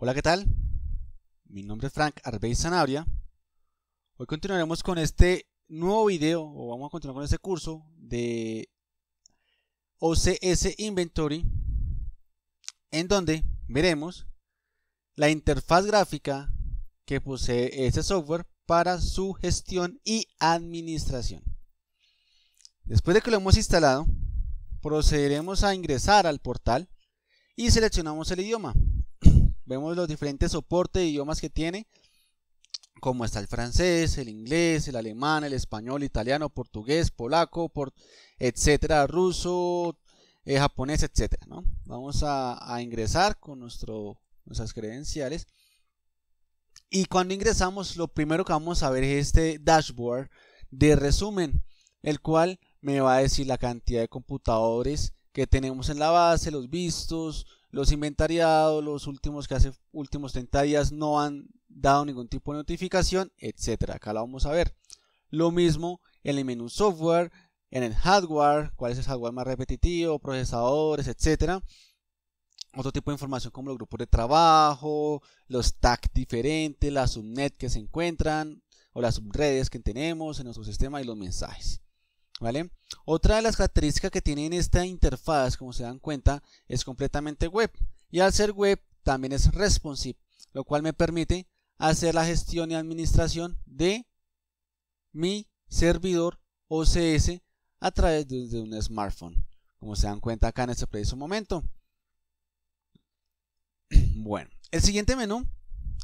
Hola, ¿qué tal? Mi nombre es Frank Arbey Zanabria. Hoy continuaremos con este nuevo video, o vamos a continuar con este curso de OCS Inventory, en donde veremos la interfaz gráfica que posee ese software para su gestión y administración. Después de que lo hemos instalado, procederemos a ingresar al portal y seleccionamos el idioma. Vemos los diferentes soportes de idiomas que tiene, como está el francés, el inglés, el alemán, el español, italiano, portugués, polaco, por, etcétera, ruso, eh, japonés, etcétera. Vamos a, ingresar con nuestro, nuestras credenciales. Y cuando ingresamos, lo primero que vamos a ver es este dashboard de resumen, el cual me va a decir la cantidad de computadores que tenemos en la base, los vistos, los inventariados, los últimos que hace últimos 30 días no han dado ningún tipo de notificación, etcétera. Acá la vamos a ver. Lo mismo en el menú software, en el hardware, cuál es el hardware más repetitivo, procesadores, etcétera. Otro tipo de información como los grupos de trabajo, los tags diferentes, las subnet que se encuentran o las subredes que tenemos en nuestro sistema y los mensajes. Otra de las características que tiene esta interfaz, como se dan cuenta, es completamente web. Y al ser web también es responsive, lo cual me permite hacer la gestión y administración de mi servidor OCS a través de, de un smartphone, como se dan cuenta acá en este preciso momento. Bueno, el siguiente menú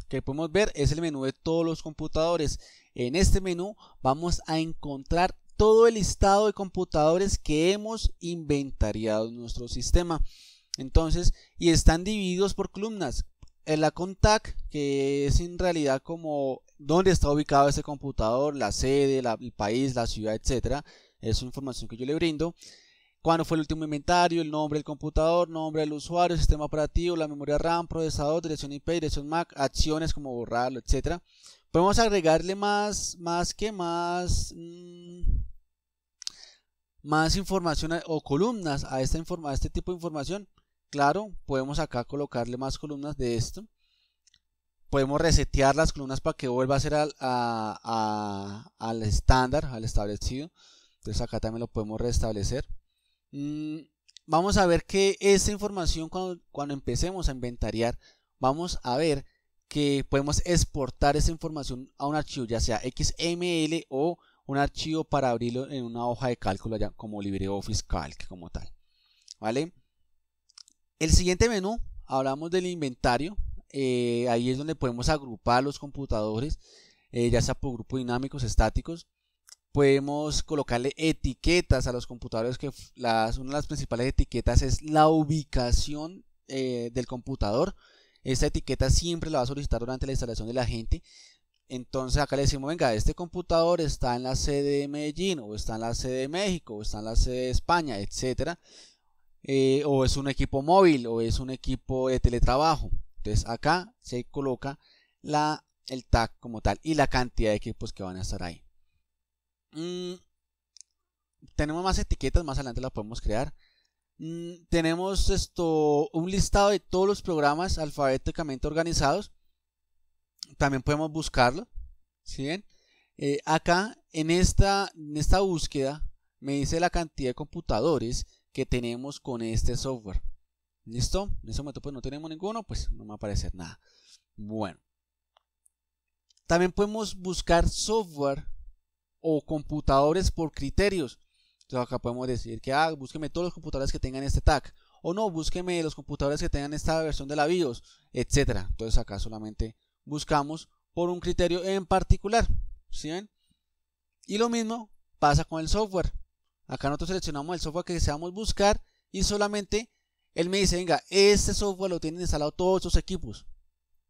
que podemos ver es el menú de todos los computadores. En este menú vamos a encontrar todo el listado de computadores que hemos inventariado en nuestro sistema. Entonces, y están divididos por columnas. En la contact, que es en realidad como dónde está ubicado ese computador, la sede, el país, la ciudad, etcétera. Es información que yo le brindo. Cuándo fue el último inventario, el nombre del computador, nombre del usuario, sistema operativo, la memoria RAM, procesador, dirección IP, dirección MAC, acciones como borrarlo, etcétera. Podemos agregarle más, más que más. Mm, más información o columnas a, esta este tipo de información, claro, podemos acá colocarle más columnas de esto. Podemos resetear las columnas para que vuelva a ser al, al estándar, al establecido. Entonces acá también lo podemos restablecer. Mm, vamos a ver que esta información cuando, empecemos a inventariar, vamos a ver que podemos exportar esa información a un archivo, ya sea XML o un archivo para abrirlo en una hoja de cálculo ya como LibreOffice Calc como tal. ¿Vale? El siguiente menú, hablamos del inventario. Eh, ahí es donde podemos agrupar los computadores, eh, ya sea por grupos dinámicos, estáticos. Podemos colocarle etiquetas a los computadores, que las, una de las principales etiquetas es la ubicación eh, del computador. Esta etiqueta siempre la va a solicitar durante la instalación del agente. Entonces acá le decimos, venga, este computador está en la sede de Medellín, o está en la sede de México, o está en la sede de España, etc. Eh, o es un equipo móvil, o es un equipo de teletrabajo. Entonces acá se coloca la, el tag como tal y la cantidad de equipos que van a estar ahí. Mm, tenemos más etiquetas, más adelante las podemos crear. Mm, tenemos esto, un listado de todos los programas alfabéticamente organizados también podemos buscarlo. ¿Sí eh, acá en esta, en esta búsqueda me dice la cantidad de computadores que tenemos con este software. ¿Listo? En este momento pues no tenemos ninguno, pues no me va a aparecer nada. Bueno. También podemos buscar software o computadores por criterios. Entonces acá podemos decir que ah, búsqueme todos los computadores que tengan este tag. O no, búsqueme los computadores que tengan esta versión de la BIOS, etc. Entonces acá solamente buscamos por un criterio en particular. Y lo mismo pasa con el software. Acá nosotros seleccionamos el software que deseamos buscar y solamente él me dice, venga, este software lo tienen instalado todos sus equipos.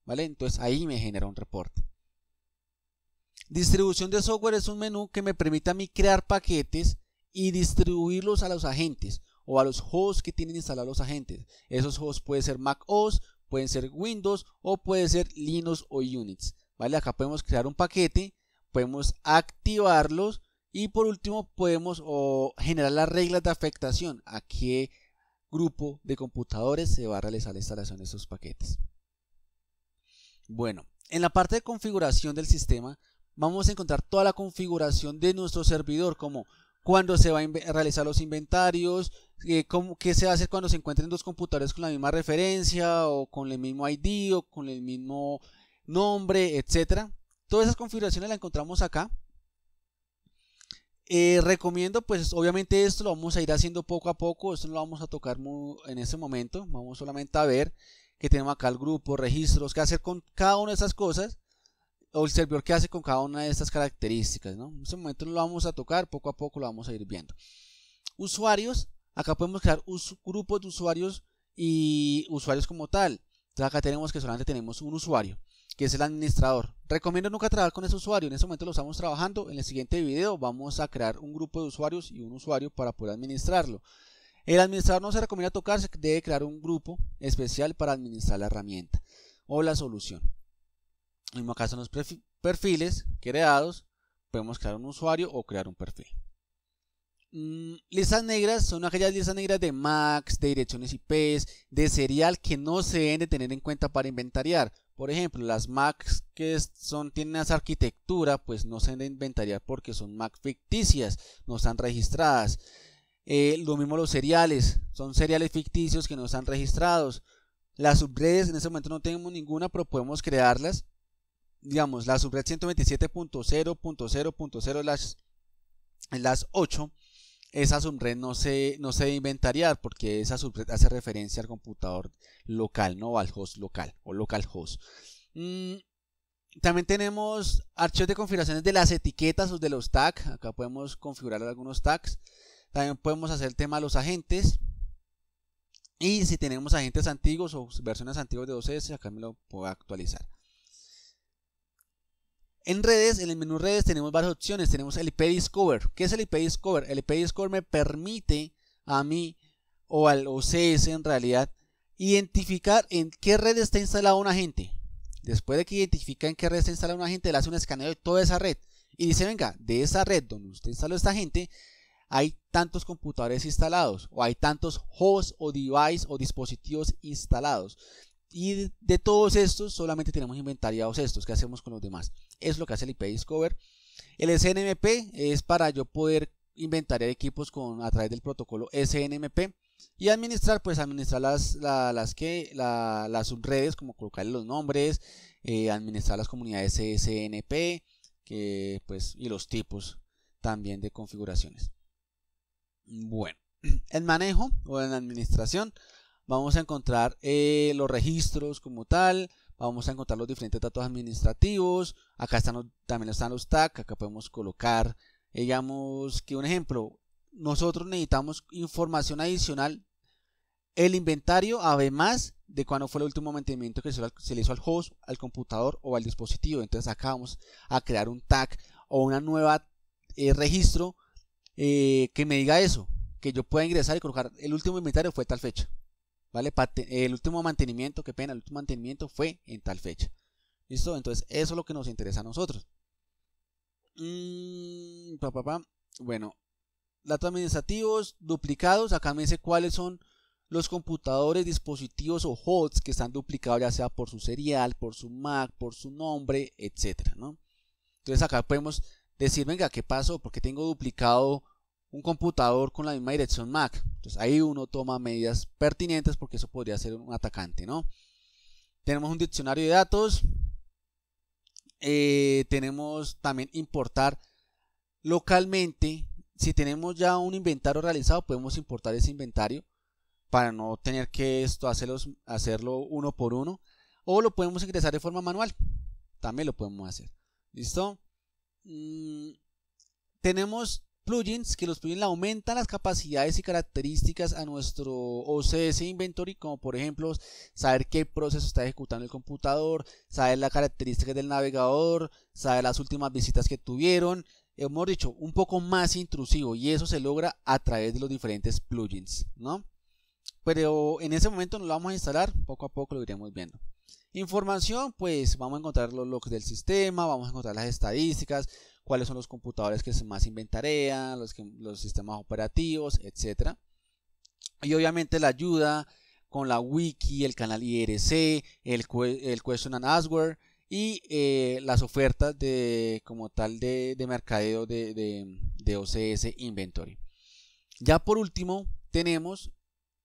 ¿Vale? Entonces ahí me genera un reporte. Distribución de software es un menú que me permite a mí crear paquetes y distribuirlos a los agentes o a los hosts que tienen instalados los agentes. Esos hosts pueden ser Mac OS pueden ser Windows o puede ser Linux o Unix. ¿vale? Acá podemos crear un paquete, podemos activarlos y por último podemos generar las reglas de afectación a qué grupo de computadores se va a realizar la instalación de esos paquetes. Bueno, en la parte de configuración del sistema vamos a encontrar toda la configuración de nuestro servidor como cuando se van a realizar los inventarios, eh, cómo, qué se hace cuando se encuentren dos computadores con la misma referencia o con el mismo ID o con el mismo nombre, etcétera. Todas esas configuraciones las encontramos acá. Eh, recomiendo, pues obviamente esto lo vamos a ir haciendo poco a poco, esto no lo vamos a tocar en este momento, vamos solamente a ver que tenemos acá el grupo, registros, qué hacer con cada una de esas cosas o el servidor que hace con cada una de estas características. En este momento no lo vamos a tocar, poco a poco lo vamos a ir viendo. Usuarios, acá podemos crear grupos de usuarios y usuarios como tal. Entonces acá tenemos que solamente tenemos un usuario, que es el administrador. Recomiendo nunca trabajar con ese usuario, en este momento lo estamos trabajando. En el siguiente video vamos a crear un grupo de usuarios y un usuario para poder administrarlo. El administrador no se recomienda tocar, se debe crear un grupo especial para administrar la herramienta o la solución mismo acá en los perfiles creados. Podemos crear un usuario o crear un perfil. Mm, listas negras son aquellas listas negras de MACs, de direcciones IPs, de serial que no se deben de tener en cuenta para inventariar. Por ejemplo, las Macs que son, tienen esa arquitectura, pues no se deben de inventariar porque son Mac ficticias, no están registradas. Eh, lo mismo los seriales, son seriales ficticios que no están registrados. Las subredes en este momento no tenemos ninguna, pero podemos crearlas digamos, la subred 127.0.0.0 las, las 8, esa subred no se, no se inventariar porque esa subred hace referencia al computador local, no al host local o local host. Mm, también tenemos archivos de configuraciones de las etiquetas o de los tags. Acá podemos configurar algunos tags. También podemos hacer el tema a los agentes. Y si tenemos agentes antiguos o versiones antiguas de 2S, acá me lo puedo actualizar. En redes, en el menú redes tenemos varias opciones. Tenemos el IP Discover. ¿Qué es el IP Discover? El IP Discover me permite a mí o al OCS en realidad identificar en qué red está instalado un agente. Después de que identifica en qué red está instalado un agente, le hace un escaneo de toda esa red y dice, venga, de esa red donde usted instaló esta gente, hay tantos computadores instalados o hay tantos hosts o device o dispositivos instalados. Y de todos estos, solamente tenemos inventariados estos. ¿Qué hacemos con los demás? Es lo que hace el IP Discover. El SNMP es para yo poder inventar equipos con, a través del protocolo SNMP. Y administrar, pues administrar las, las, subredes, como colocarle los nombres, eh, administrar las comunidades SNP que, pues, y los tipos también de configuraciones. Bueno, el manejo o en la administración vamos a encontrar eh, los registros como tal, vamos a encontrar los diferentes datos administrativos, acá están también están los tags, acá podemos colocar, eh, digamos que un ejemplo, nosotros necesitamos información adicional, el inventario, además de cuándo fue el último mantenimiento que se le hizo al host, al computador o al dispositivo. Entonces acá vamos a crear un tag o una nueva eh, registro que me diga eso, que yo pueda ingresar y colocar el último inventario fue tal fecha. ¿vale? El último mantenimiento, qué pena, el último mantenimiento fue en tal fecha. ¿Listo? Entonces, eso es lo que nos interesa a nosotros. Mm, bueno, datos administrativos duplicados. Acá me dice cuáles son los computadores, dispositivos o hosts que están duplicados, ya sea por su serial, por su MAC, por su nombre, etc. Entonces, acá podemos decir, venga, ¿qué pasó? Porque tengo duplicado un computador con la misma dirección MAC. Entonces ahí uno toma medidas pertinentes porque eso podría ser un atacante, ¿no? Tenemos un diccionario de datos. Eh, tenemos también importar localmente. Si tenemos ya un inventario realizado, podemos importar ese inventario para no tener que esto hacerlo, hacerlo uno por uno. O lo podemos ingresar de forma manual. También lo podemos hacer. ¿Listo? Mm, tenemos plugins, que los plugins aumentan las capacidades y características a nuestro OCS Inventory, como por ejemplo saber qué proceso está ejecutando el computador, saber las características del navegador, saber las últimas visitas que tuvieron, hemos dicho, un poco más intrusivo y eso se logra a través de los diferentes plugins, ¿no? Pero en ese momento no lo vamos a instalar, poco a poco lo iremos viendo. Información, pues vamos a encontrar los logs del sistema, vamos a encontrar las estadísticas, cuáles son los computadores que más inventarean, los, sistemas operativos, etc. Y obviamente la ayuda con la wiki, el canal IRC, el, el question and answer y eh, las ofertas de, como tal de, mercadeo de, OCS Inventory. Ya por último tenemos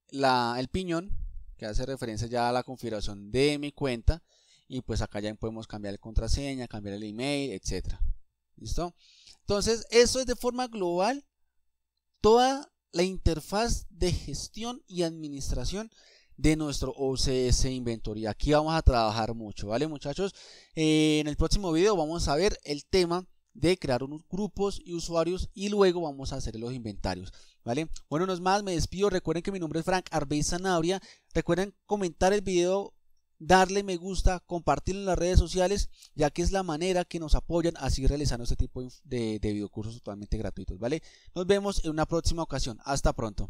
el piñón que hace referencia ya a la configuración de mi cuenta y pues acá ya podemos cambiar la contraseña, cambiar el email, etcétera. ¿Listo? Entonces, eso es de forma global toda la interfaz de gestión y administración de nuestro OCS Inventory. Aquí vamos a trabajar mucho, ¿vale muchachos? Eh, en el próximo video vamos a ver el tema de crear unos grupos y usuarios y luego vamos a hacer los inventarios, ¿vale? Bueno, no es más, me despido. Recuerden que mi nombre es Frank Arbey Recuerden comentar el video darle me gusta, compartirlo en las redes sociales, ya que es la manera que nos apoyan así realizando este tipo de, de videocursos totalmente gratuitos, ¿vale? Nos vemos en una próxima ocasión. Hasta pronto.